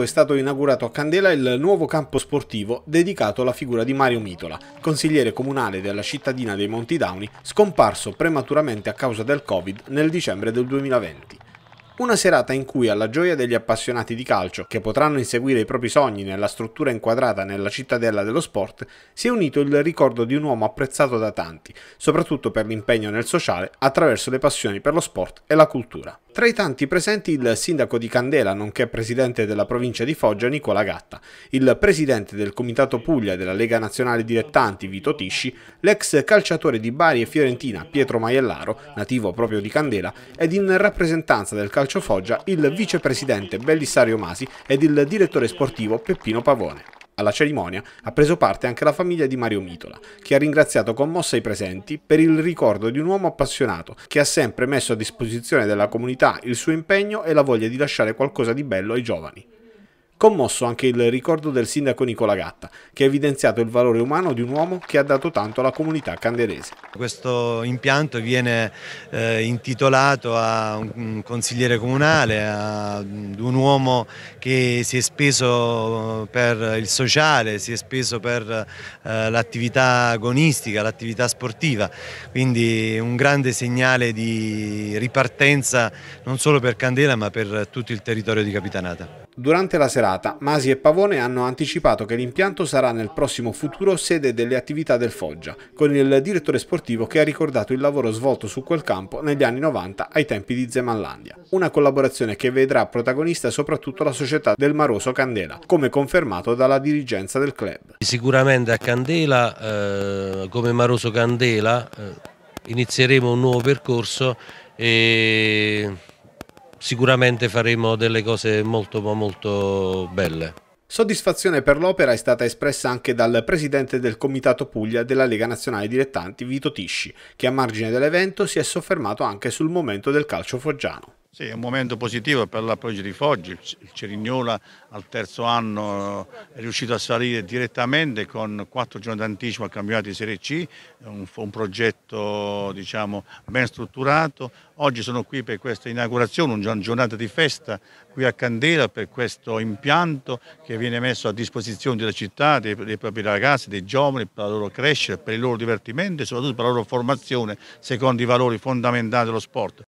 è stato inaugurato a Candela il nuovo campo sportivo dedicato alla figura di Mario Mitola, consigliere comunale della cittadina dei Monti Dauni, scomparso prematuramente a causa del Covid nel dicembre del 2020. Una serata in cui alla gioia degli appassionati di calcio, che potranno inseguire i propri sogni nella struttura inquadrata nella cittadella dello sport, si è unito il ricordo di un uomo apprezzato da tanti, soprattutto per l'impegno nel sociale attraverso le passioni per lo sport e la cultura. Tra i tanti presenti il sindaco di Candela, nonché presidente della provincia di Foggia, Nicola Gatta, il presidente del Comitato Puglia della Lega Nazionale Dilettanti, Vito Tisci, l'ex calciatore di Bari e Fiorentina, Pietro Maiellaro, nativo proprio di Candela, ed in rappresentanza del calcio Calcio Foggia il vicepresidente Bellissario Masi ed il direttore sportivo Peppino Pavone. Alla cerimonia ha preso parte anche la famiglia di Mario Mitola, che ha ringraziato commossa i presenti per il ricordo di un uomo appassionato che ha sempre messo a disposizione della comunità il suo impegno e la voglia di lasciare qualcosa di bello ai giovani. Commosso anche il ricordo del sindaco Nicola Gatta, che ha evidenziato il valore umano di un uomo che ha dato tanto alla comunità canderese. Questo impianto viene eh, intitolato a un consigliere comunale, ad mm, un uomo che si è speso per il sociale, si è speso per eh, l'attività agonistica, l'attività sportiva, quindi un grande segnale di ripartenza non solo per Candela ma per tutto il territorio di Capitanata. Durante la serata, Masi e Pavone hanno anticipato che l'impianto sarà nel prossimo futuro sede delle attività del Foggia, con il direttore sportivo che ha ricordato il lavoro svolto su quel campo negli anni 90 ai tempi di Zemanlandia. Una collaborazione che vedrà protagonista soprattutto la società del Maroso Candela, come confermato dalla dirigenza del club. Sicuramente a Candela, eh, come Maroso Candela, eh, inizieremo un nuovo percorso e sicuramente faremo delle cose molto molto belle. Soddisfazione per l'opera è stata espressa anche dal presidente del Comitato Puglia della Lega Nazionale Dilettanti Vito Tisci, che a margine dell'evento si è soffermato anche sul momento del calcio foggiano. Sì, è un momento positivo per la l'approccio di Foggia, il Cerignola al terzo anno eh, è riuscito a salire direttamente con quattro giorni d'anticipo al campionato di Serie C, un, un progetto diciamo, ben strutturato, oggi sono qui per questa inaugurazione, una giornata di festa qui a Candela per questo impianto che viene messo a disposizione della città, dei, dei propri ragazzi, dei giovani per la loro crescita, per il loro divertimento e soprattutto per la loro formazione secondo i valori fondamentali dello sport.